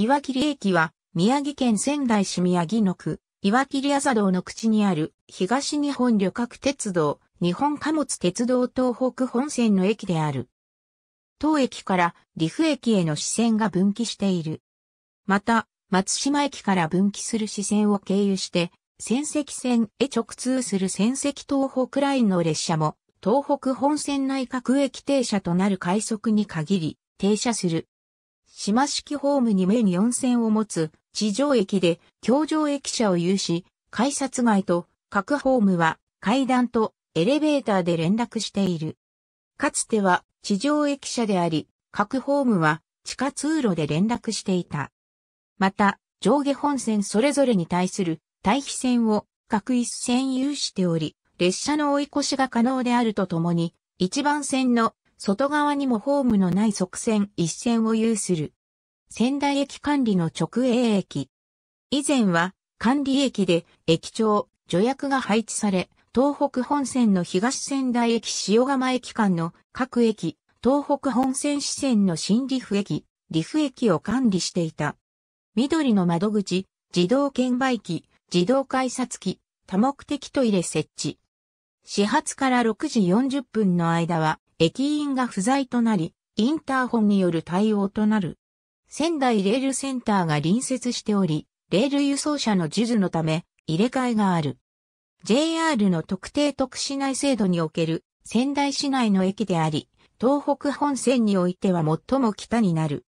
岩切駅は、宮城県仙台市宮城野区、岩切朝道の口にある、東日本旅客鉄道、日本貨物鉄道東北本線の駅である。当駅から陸府駅への支線が分岐している。また、松島駅から分岐する支線を経由して、仙石線へ直通する仙石東北ラインの列車も、東北本線内各駅停車となる快速に限り、停車する。島式ホームに面4線を持つ地上駅で橋上駅舎を有し、改札外と各ホームは階段とエレベーターで連絡している。かつては地上駅舎であり、各ホームは地下通路で連絡していた。また、上下本線それぞれに対する対比線を各一線有しており、列車の追い越しが可能であるとともに、一番線の外側にもホームのない側線一線を有する。仙台駅管理の直営駅。以前は管理駅で駅長、助役が配置され、東北本線の東仙台駅塩釜駅間の各駅、東北本線支線の新リフ駅、リフ駅を管理していた。緑の窓口、自動券売機、自動改札機、多目的トイレ設置。始発から6時40分の間は、駅員が不在となり、インターホンによる対応となる。仙台レールセンターが隣接しており、レール輸送車の授受のため入れ替えがある。JR の特定特市内制度における仙台市内の駅であり、東北本線においては最も北になる。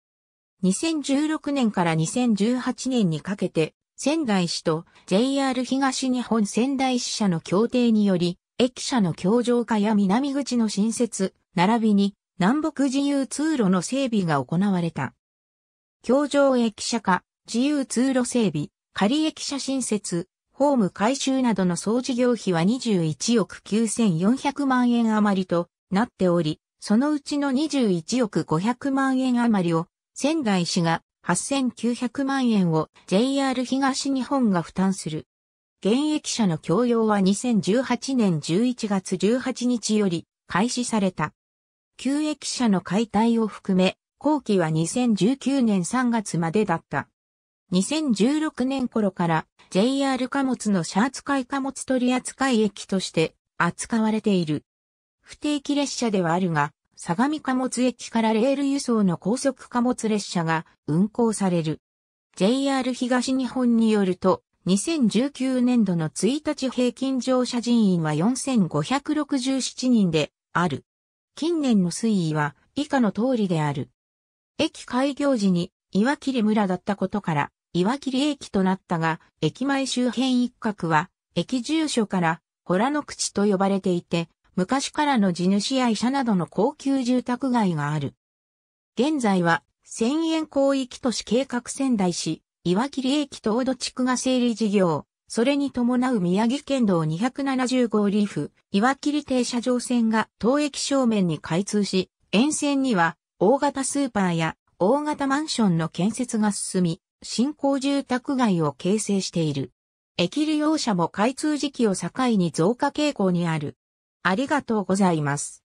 2016年から2018年にかけて、仙台市と JR 東日本仙台支社の協定により、駅舎の橋上化や南口の新設、並びに南北自由通路の整備が行われた。橋上駅舎化、自由通路整備、仮駅舎新設、ホーム改修などの総事業費は21億9400万円余りとなっており、そのうちの21億500万円余りを仙台市が8900万円を JR 東日本が負担する。現役者の教養は2018年11月18日より開始された。旧駅者の解体を含め、後期は2019年3月までだった。2016年頃から JR 貨物の車扱い貨物取扱駅として扱われている。不定期列車ではあるが、相模貨物駅からレール輸送の高速貨物列車が運行される。JR 東日本によると、2019年度の1日平均乗車人員は4567人である。近年の推移は以下の通りである。駅開業時に岩切村だったことから岩切駅となったが、駅前周辺一角は駅住所から洞の口と呼ばれていて、昔からの地主や医者などの高級住宅街がある。現在は、千円広域都市計画仙台市、岩切駅東土地区が整理事業、それに伴う宮城県道270号リーフ、岩切停車場線が当駅正面に開通し、沿線には大型スーパーや大型マンションの建設が進み、新興住宅街を形成している。駅利用者も開通時期を境に増加傾向にある。ありがとうございます。